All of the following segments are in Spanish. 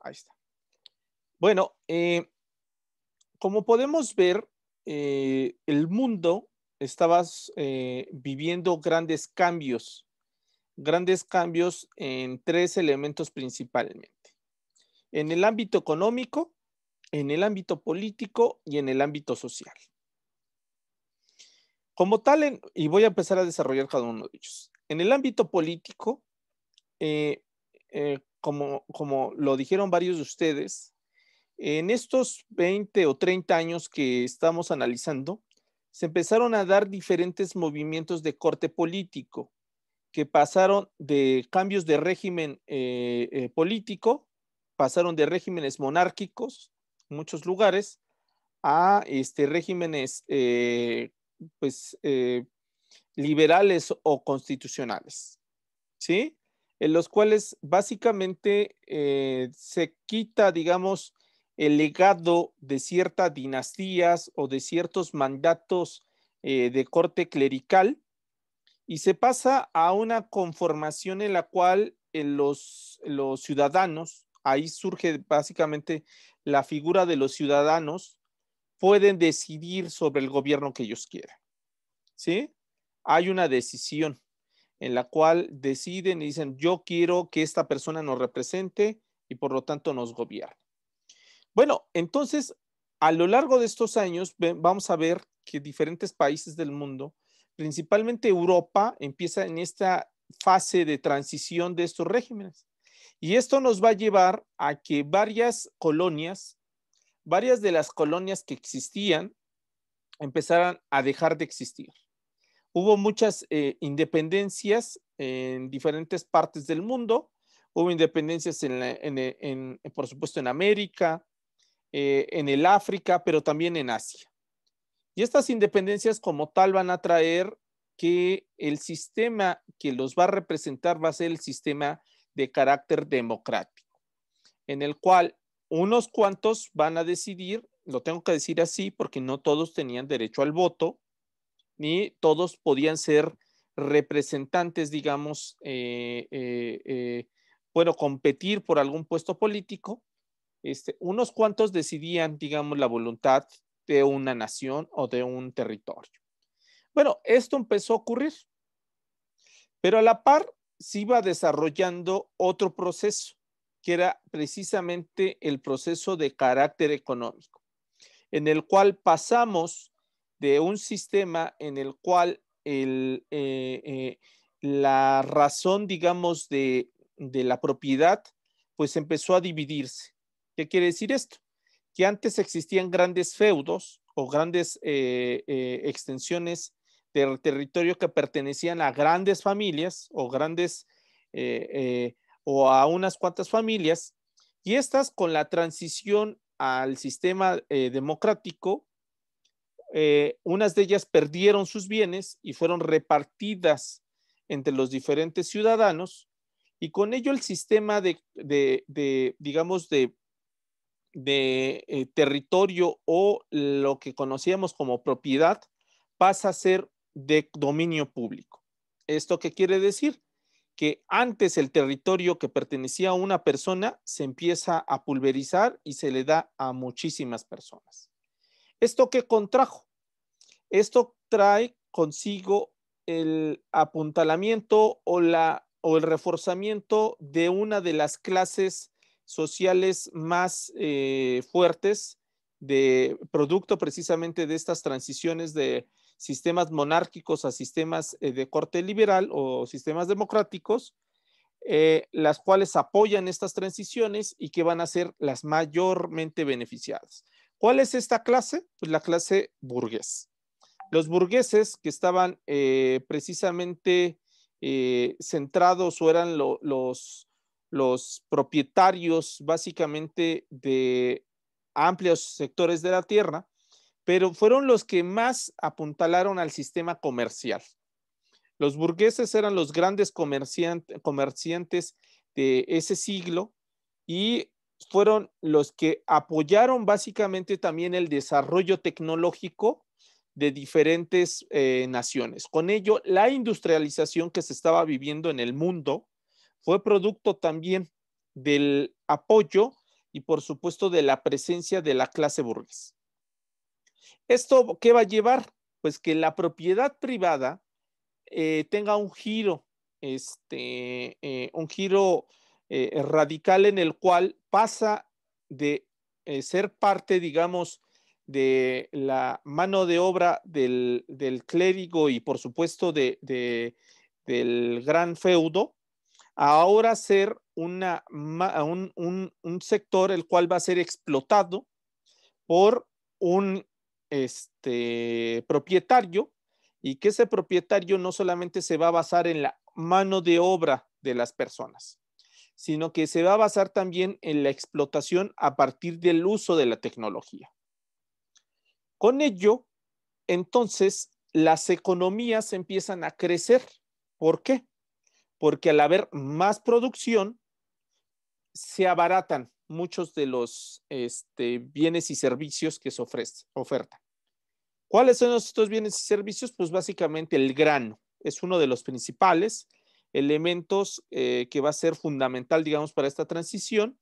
Ahí está. Bueno, eh, como podemos ver, eh, el mundo estaba eh, viviendo grandes cambios, grandes cambios en tres elementos principalmente. En el ámbito económico, en el ámbito político y en el ámbito social. Como tal, y voy a empezar a desarrollar cada uno de ellos. En el ámbito político, eh, como, lo dijeron varios de ustedes, en estos 20 o 30 años que estamos analizando, se empezaron a dar diferentes movimientos de corte político que pasaron de cambios de régimen eh, eh, político, pasaron de regímenes monárquicos, en muchos lugares, a este, regímenes eh, pues, liberales o constitucionales. ¿Sí? en los cuales básicamente eh, se quita, digamos, el legado de ciertas dinastías o de ciertos mandatos eh, de corte clerical y se pasa a una conformación en la cual los, los ciudadanos, ahí surge básicamente la figura de los ciudadanos, pueden decidir sobre el gobierno que ellos quieran. ¿Sí? Hay una decisión en la cual deciden y dicen, yo quiero que esta persona nos represente y por lo tanto nos gobierne. Bueno, entonces, a lo largo de estos años vamos a ver que diferentes países del mundo, principalmente Europa, empieza en esta fase de transición de estos regímenes. Y esto nos va a llevar a que varias colonias, varias de las colonias que existían, empezaran a dejar de existir. Hubo muchas eh, independencias en diferentes partes del mundo. Hubo independencias, eh, por supuesto, en América, eh, en el África, pero también en Asia. Y estas independencias como tal van a traer que el sistema que los va a representar va a ser el sistema de carácter democrático, en el cual unos cuantos van a decidir, lo tengo que decir así porque no todos tenían derecho al voto, ni todos podían ser representantes, digamos, eh, eh, eh, bueno, competir por algún puesto político. Este, unos cuantos decidían, digamos, la voluntad de una nación o de un territorio. Bueno, esto empezó a ocurrir, pero a la par se iba desarrollando otro proceso, que era precisamente el proceso de carácter económico, en el cual pasamos de un sistema en el cual eh, eh, la razón, digamos, de, la propiedad, pues empezó a dividirse. ¿Qué quiere decir esto? Que antes existían grandes feudos o grandes eh, extensiones del territorio que pertenecían a grandes familias o grandes o a unas cuantas familias. Y estas con la transición al sistema democrático, eh, unas de ellas perdieron sus bienes y fueron repartidas entre los diferentes ciudadanos y con ello el sistema de, digamos, de, eh, territorio o lo que conocíamos como propiedad pasa a ser de dominio público. ¿Esto qué quiere decir? Que antes el territorio que pertenecía a una persona se empieza a pulverizar y se le da a muchísimas personas. ¿Esto qué contrajo? Esto trae consigo el apuntalamiento o, el reforzamiento de una de las clases sociales más eh, fuertes de producto precisamente de estas transiciones de sistemas monárquicos a sistemas eh, de corte liberal o sistemas democráticos, eh, las cuales apoyan estas transiciones y que van a ser las mayormente beneficiadas. ¿Cuál es esta clase? Pues la clase burgués. Los burgueses que estaban eh, precisamente eh, centrados o eran los, los propietarios básicamente de amplios sectores de la tierra, pero fueron los que más apuntalaron al sistema comercial. Los burgueses eran los grandes comerciantes de ese siglo y fueron los que apoyaron básicamente también el desarrollo tecnológico de diferentes eh, naciones. Con ello, la industrialización que se estaba viviendo en el mundo fue producto también del apoyo y por supuesto de la presencia de la clase burguesa. ¿Esto qué va a llevar? Pues que la propiedad privada eh, tenga un giro, este, eh, un giro eh, eh, radical en el cual pasa de eh, ser parte, digamos, de la mano de obra del, clérigo y por supuesto del gran feudo, a ahora ser un, un, sector el cual va a ser explotado por un este, propietario y que ese propietario no solamente se va a basar en la mano de obra de las personas, sino que se va a basar también en la explotación a partir del uso de la tecnología. Con ello, entonces, las economías empiezan a crecer. ¿Por qué? Porque al haber más producción, se abaratan muchos de los este, bienes y servicios que se ofrece, ¿Cuáles son estos bienes y servicios? Pues básicamente el grano es uno de los principales elementos eh, que va a ser fundamental, digamos, para esta transición.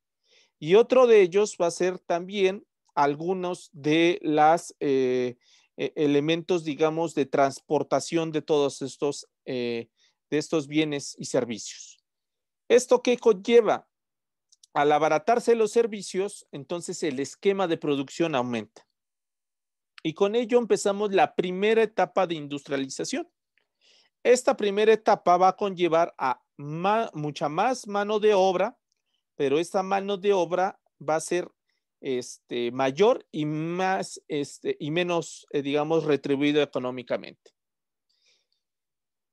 Y otro de ellos va a ser también algunos de los eh, e-, elementos, digamos, de transportación de todos estos, eh, de estos bienes y servicios. ¿Esto que conlleva? Al abaratarse los servicios, entonces el esquema de producción aumenta. Y con ello empezamos la primera etapa de industrialización esta primera etapa va a conllevar a mucha más mano de obra, pero esta mano de obra va a ser este, mayor y más este, y menos, eh, digamos, retribuido económicamente.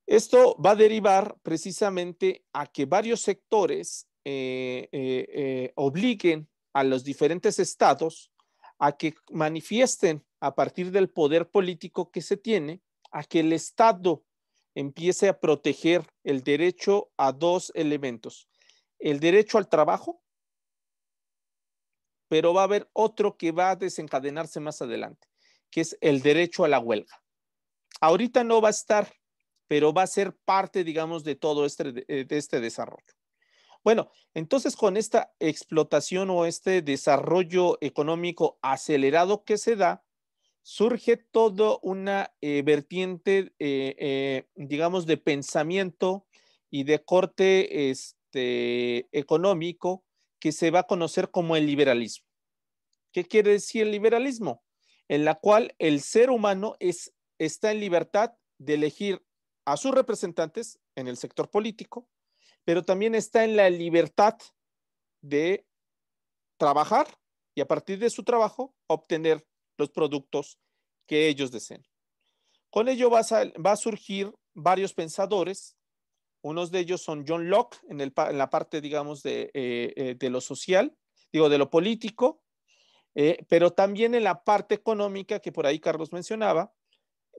Esto va a derivar precisamente a que varios sectores eh, eh, obliguen a los diferentes estados a que manifiesten a partir del poder político que se tiene, a que el Estado empiece a proteger el derecho a dos elementos. El derecho al trabajo, pero va a haber otro que va a desencadenarse más adelante, que es el derecho a la huelga. Ahorita no va a estar, pero va a ser parte, digamos, de todo este, de este desarrollo. Bueno, entonces con esta explotación o este desarrollo económico acelerado que se da, surge toda una eh, vertiente, eh, eh, digamos, de pensamiento y de corte este, económico que se va a conocer como el liberalismo. ¿Qué quiere decir el liberalismo? En la cual el ser humano es, está en libertad de elegir a sus representantes en el sector político, pero también está en la libertad de trabajar y a partir de su trabajo obtener los productos que ellos deseen. Con ello va a, surgir varios pensadores. Unos de ellos son John Locke en, la parte, digamos, eh, eh, de, lo social, digo, de lo político, eh, pero también en la parte económica que por ahí Carlos mencionaba,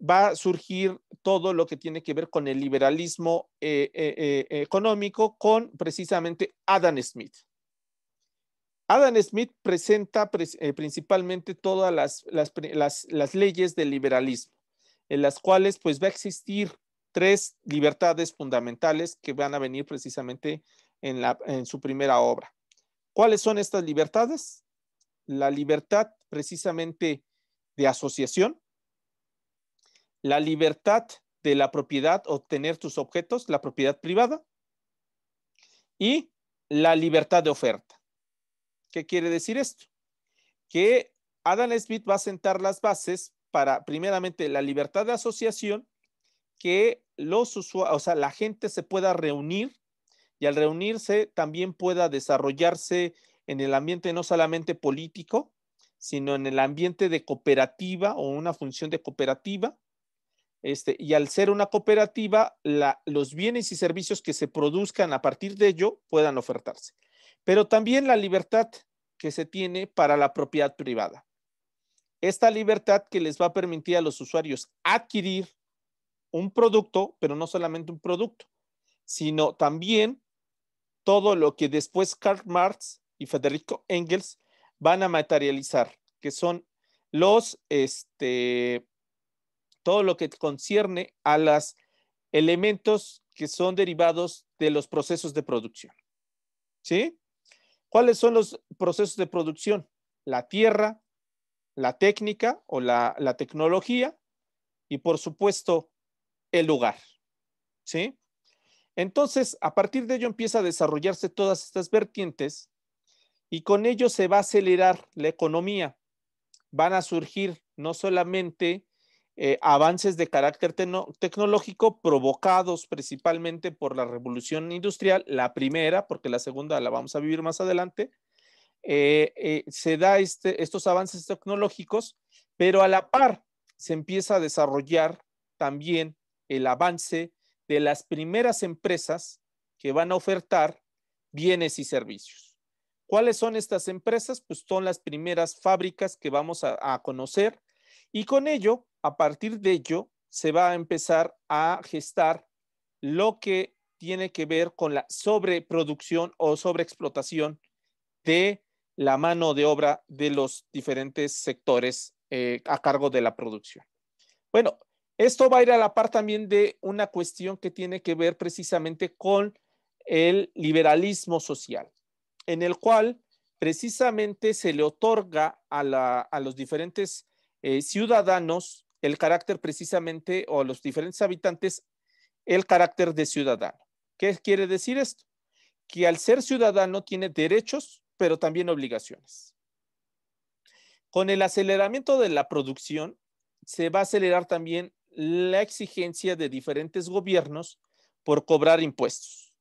va a surgir todo lo que tiene que ver con el liberalismo económico con precisamente Adam Smith. Adam Smith presenta eh, principalmente todas las, leyes del liberalismo, en las cuales pues va a existir tres libertades fundamentales que van a venir precisamente en, en su primera obra. ¿Cuáles son estas libertades? La libertad precisamente de asociación, la libertad de la propiedad, obtener tus objetos, la propiedad privada, y la libertad de oferta. ¿Qué quiere decir esto? Que Adam Smith va a sentar las bases para, primeramente, la libertad de asociación, que los la gente se pueda reunir y al reunirse también pueda desarrollarse en el ambiente no solamente político, sino en el ambiente de cooperativa o una función de cooperativa. Este, y al ser una cooperativa, los bienes y servicios que se produzcan a partir de ello puedan ofertarse pero también la libertad que se tiene para la propiedad privada. Esta libertad que les va a permitir a los usuarios adquirir un producto, pero no solamente un producto, sino también todo lo que después Karl Marx y Federico Engels van a materializar, que son los, este, todo lo que concierne a los elementos que son derivados de los procesos de producción. ¿Sí? ¿Cuáles son los procesos de producción? La tierra, la técnica o la, tecnología y por supuesto el lugar. ¿Sí? Entonces, a partir de ello empieza a desarrollarse todas estas vertientes y con ello se va a acelerar la economía. Van a surgir no solamente eh, avances de carácter tecnológico provocados principalmente por la revolución industrial, la primera, porque la segunda la vamos a vivir más adelante, eh, eh, se da este, estos avances tecnológicos, pero a la par se empieza a desarrollar también el avance de las primeras empresas que van a ofertar bienes y servicios. ¿Cuáles son estas empresas? Pues son las primeras fábricas que vamos a conocer y con ello a partir de ello se va a empezar a gestar lo que tiene que ver con la sobreproducción o sobreexplotación de la mano de obra de los diferentes sectores eh, a cargo de la producción. Bueno, esto va a ir a la par también de una cuestión que tiene que ver precisamente con el liberalismo social, en el cual precisamente se le otorga a, los diferentes eh, ciudadanos el carácter precisamente o los diferentes habitantes el carácter de ciudadano. ¿Qué quiere decir esto? Que al ser ciudadano tiene derechos, pero también obligaciones. Con el aceleramiento de la producción, se va a acelerar también la exigencia de diferentes gobiernos por cobrar impuestos.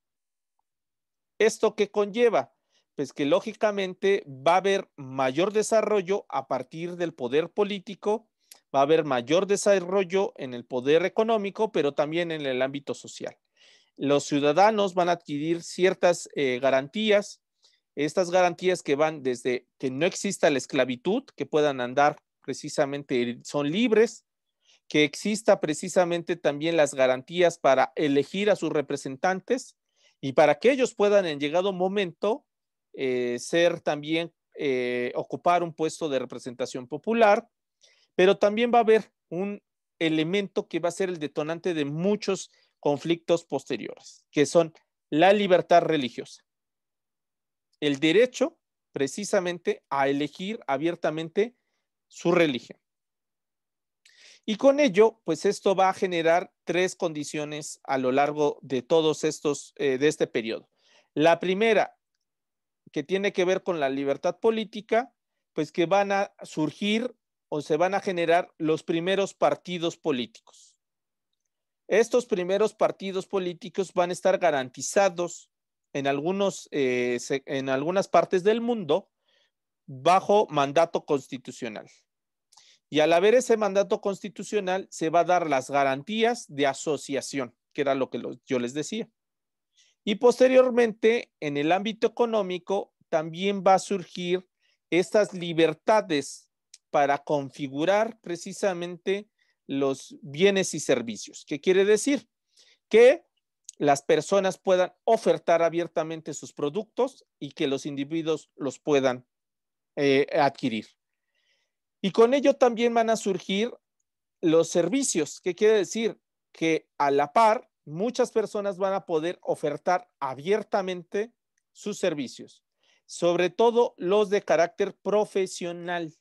¿Esto qué conlleva? Pues que lógicamente va a haber mayor desarrollo a partir del poder político va a haber mayor desarrollo en el poder económico, pero también en el ámbito social. Los ciudadanos van a adquirir ciertas eh, garantías, estas garantías que van desde que no exista la esclavitud, que puedan andar precisamente, son libres, que exista precisamente también las garantías para elegir a sus representantes y para que ellos puedan en llegado momento eh, ser también, eh, ocupar un puesto de representación popular, pero también va a haber un elemento que va a ser el detonante de muchos conflictos posteriores, que son la libertad religiosa, el derecho precisamente a elegir abiertamente su religión. Y con ello, pues esto va a generar tres condiciones a lo largo de todos estos, eh, de este periodo. La primera, que tiene que ver con la libertad política, pues que van a surgir se van a generar los primeros partidos políticos. Estos primeros partidos políticos van a estar garantizados en, algunos, eh, en algunas partes del mundo bajo mandato constitucional. Y al haber ese mandato constitucional, se va a dar las garantías de asociación, que era lo que yo les decía. Y posteriormente, en el ámbito económico, también va a surgir estas libertades para configurar precisamente los bienes y servicios. ¿Qué quiere decir? Que las personas puedan ofertar abiertamente sus productos y que los individuos los puedan eh, adquirir. Y con ello también van a surgir los servicios, ¿Qué quiere decir que a la par muchas personas van a poder ofertar abiertamente sus servicios, sobre todo los de carácter profesional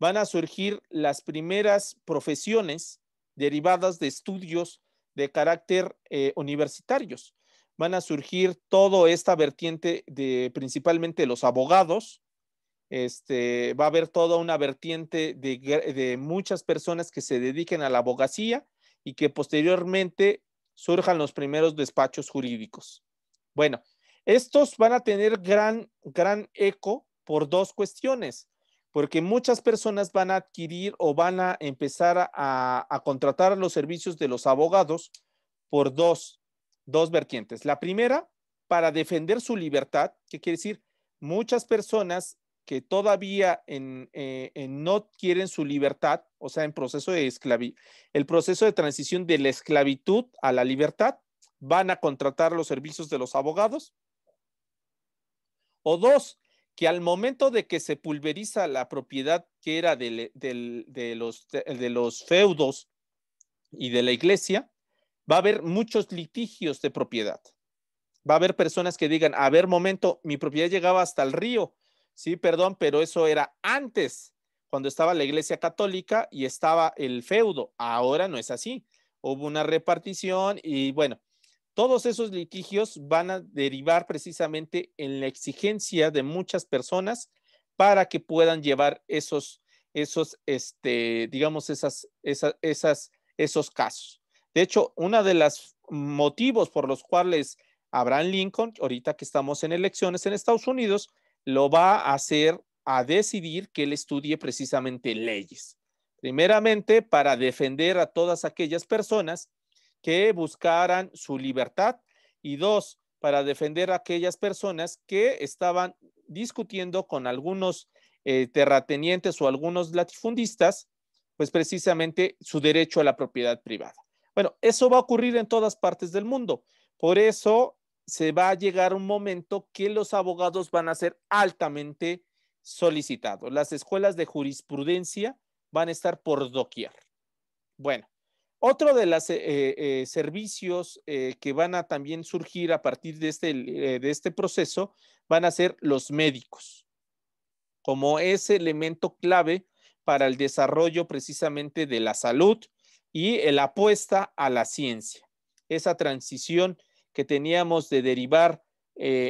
van a surgir las primeras profesiones derivadas de estudios de carácter eh, universitarios. Van a surgir toda esta vertiente de principalmente los abogados. Este, va a haber toda una vertiente de, de muchas personas que se dediquen a la abogacía y que posteriormente surjan los primeros despachos jurídicos. Bueno, estos van a tener gran, gran eco por dos cuestiones porque muchas personas van a adquirir o van a empezar a, contratar los servicios de los abogados por dos, dos vertientes. La primera, para defender su libertad, que quiere decir, muchas personas que todavía eh, no quieren su libertad, o sea, en proceso de esclavitud, el proceso de transición de la esclavitud a la libertad, van a contratar los servicios de los abogados. O dos, que al momento de que se pulveriza la propiedad que era de, los, los feudos y de la iglesia, va a haber muchos litigios de propiedad. Va a haber personas que digan, a ver, momento, mi propiedad llegaba hasta el río. Sí, perdón, pero eso era antes, cuando estaba la iglesia católica y estaba el feudo. Ahora no es así. Hubo una repartición y bueno, todos esos litigios van a derivar precisamente en la exigencia de muchas personas para que puedan llevar esos, esos, este, digamos, esas, esas, esos casos. De hecho, uno de los motivos por los cuales Abraham Lincoln, ahorita que estamos en elecciones en Estados Unidos, lo va a hacer a decidir que él estudie precisamente leyes. Primeramente, para defender a todas aquellas personas que buscaran su libertad y dos, para defender a aquellas personas que estaban discutiendo con algunos eh, terratenientes o algunos latifundistas, pues precisamente su derecho a la propiedad privada. Bueno, eso va a ocurrir en todas partes del mundo. Por eso se va a llegar un momento que los abogados van a ser altamente solicitados. Las escuelas de jurisprudencia van a estar por doquier. Bueno, otro de los eh, eh, servicios eh, que van a también surgir a partir de este, este proceso van a ser los médicos, como ese elemento clave para el desarrollo precisamente de la salud y la apuesta a la ciencia. Esa transición que teníamos de derivar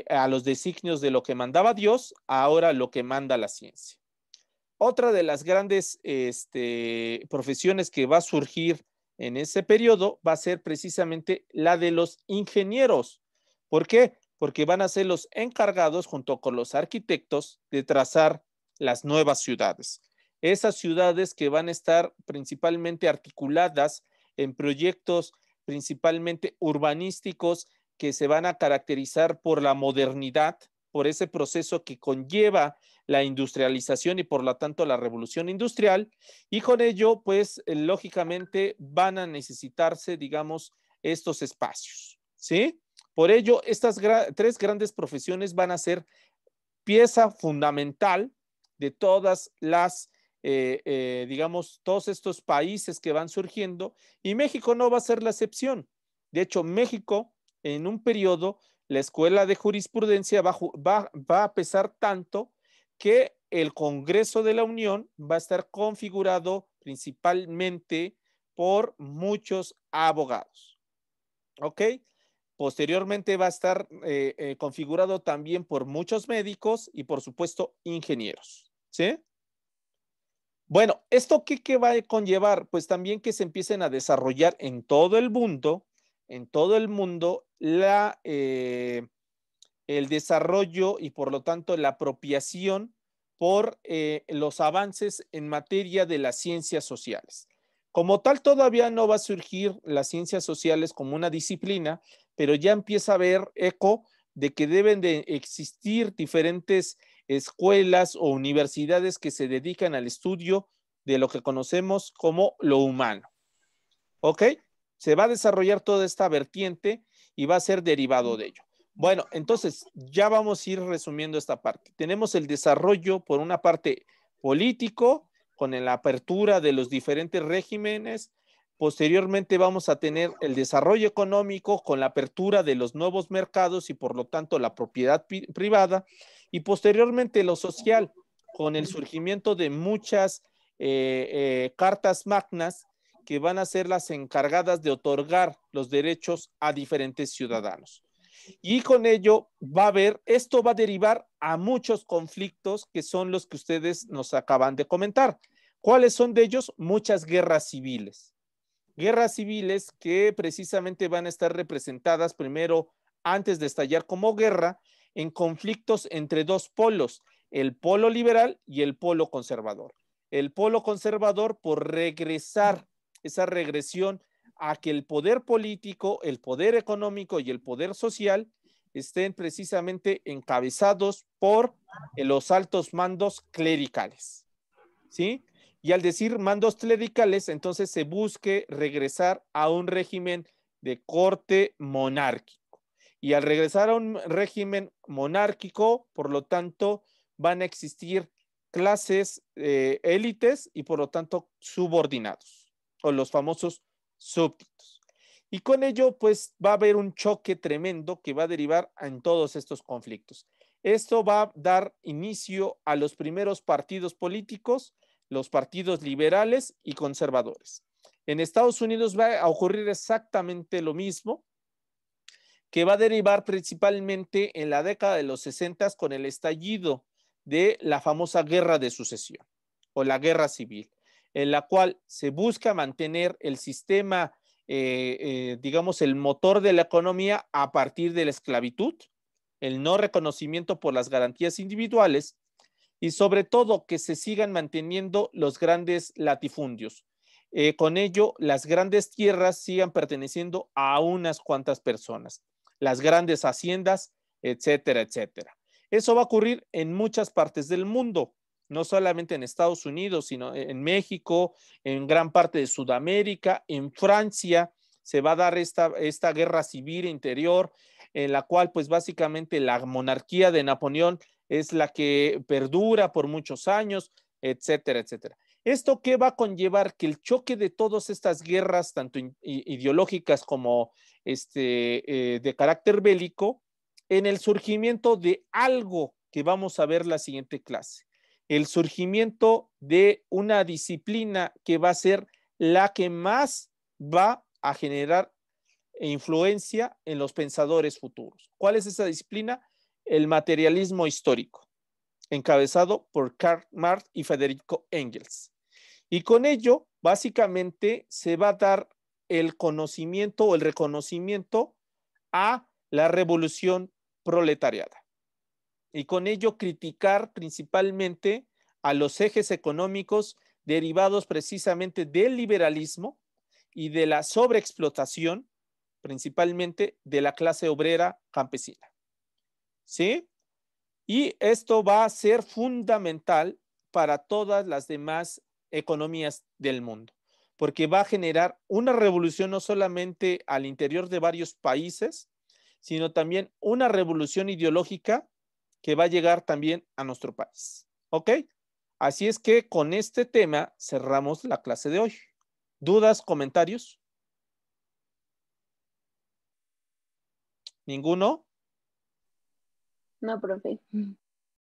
a los designios de lo que mandaba Dios, ahora lo que manda la ciencia. Otra de las grandes este, profesiones que va a surgir en ese periodo va a ser precisamente la de los ingenieros. ¿Por qué? Porque van a ser los encargados junto con los arquitectos de trazar las nuevas ciudades. Esas ciudades que van a estar principalmente articuladas en proyectos principalmente urbanísticos que se van a caracterizar por la modernidad, por ese proceso que conlleva la industrialización y por lo tanto la revolución industrial. Y con ello, pues eh, lógicamente van a necesitarse, digamos, estos espacios. ¿Sí? Por ello, estas tres grandes profesiones van a ser pieza fundamental de todas las, eh, eh, digamos, todos estos países que van surgiendo y México no va a ser la excepción. De hecho, México en un periodo la escuela de jurisprudencia va, a pesar tanto que el Congreso de la Unión va a estar configurado principalmente por muchos abogados. ¿Ok? Posteriormente va a estar eh, eh, configurado también por muchos médicos y por supuesto ingenieros. ¿Sí? Bueno, ¿esto qué, qué va a conllevar? Pues también que se empiecen a desarrollar en todo el mundo en todo el mundo eh, el desarrollo y por lo tanto la apropiación por eh, los avances en materia de las ciencias sociales. Como tal, todavía no va a surgir las ciencias sociales como una disciplina, pero ya empieza a haber eco de que deben de existir diferentes escuelas o universidades que se dedican al estudio de lo que conocemos como lo humano. ¿Ok? se va a desarrollar toda esta vertiente y va a ser derivado de ello. Bueno, entonces ya vamos a ir resumiendo esta parte. Tenemos el desarrollo por una parte político, con la apertura de los diferentes regímenes. Posteriormente vamos a tener el desarrollo económico con la apertura de los nuevos mercados y por lo tanto la propiedad privada. Y posteriormente lo social con el surgimiento de muchas eh, eh, cartas magnas que van a ser las encargadas de otorgar los derechos a diferentes ciudadanos. Y con ello va a haber, esto va a derivar a muchos conflictos que son los que ustedes nos acaban de comentar. ¿Cuáles son de ellos? Muchas guerras civiles. Guerras civiles que precisamente van a estar representadas primero antes de estallar como guerra en conflictos entre dos polos, el polo liberal y el polo conservador. El polo conservador por regresar esa regresión a que el poder político, el poder económico y el poder social estén precisamente encabezados por los altos mandos clericales. ¿Sí? Y al decir mandos clericales, entonces se busque regresar a un régimen de corte monárquico. Y al regresar a un régimen monárquico, por lo tanto, van a existir clases, eh, élites y por lo tanto subordinados o los famosos súbditos. Y con ello, pues va a haber un choque tremendo que va a derivar en todos estos conflictos. Esto va a dar inicio a los primeros partidos políticos, los partidos liberales y conservadores. En Estados Unidos va a ocurrir exactamente lo mismo, que va a derivar principalmente en la década de los 60 con el estallido de la famosa guerra de sucesión o la guerra civil en la cual se busca mantener el sistema, eh, eh, digamos, el motor de la economía a partir de la esclavitud, el no reconocimiento por las garantías individuales y sobre todo que se sigan manteniendo los grandes latifundios. Eh, con ello, las grandes tierras sigan perteneciendo a unas cuantas personas, las grandes haciendas, etcétera, etcétera. Eso va a ocurrir en muchas partes del mundo no solamente en Estados Unidos, sino e, en México, en gran parte de Sudamérica, en Francia se va a dar esta, esta guerra civil interior en la cual pues básicamente la monarquía de Napoleón es la que perdura por muchos años, etcétera, etcétera. ¿Esto qué va a conllevar? Que el choque de todas estas guerras, tanto ideológicas como este, eh, de carácter bélico, en el surgimiento de algo que vamos a ver la siguiente clase el surgimiento de una disciplina que va a ser la que más va a generar influencia en los pensadores futuros. ¿Cuál es esa disciplina? El materialismo histórico, encabezado por Karl Marx y Federico Engels. Y con ello, básicamente, se va a dar el conocimiento o el reconocimiento a la revolución proletariada y con ello criticar principalmente a los ejes económicos derivados precisamente del liberalismo y de la sobreexplotación, principalmente de la clase obrera campesina. ¿Sí? Y esto va a ser fundamental para todas las demás economías del mundo, porque va a generar una revolución no solamente al interior de varios países, sino también una revolución ideológica que va a llegar también a nuestro país. ¿Ok? Así es que con este tema cerramos la clase de hoy. ¿Dudas, comentarios? ¿Ninguno? No, profe. Mm.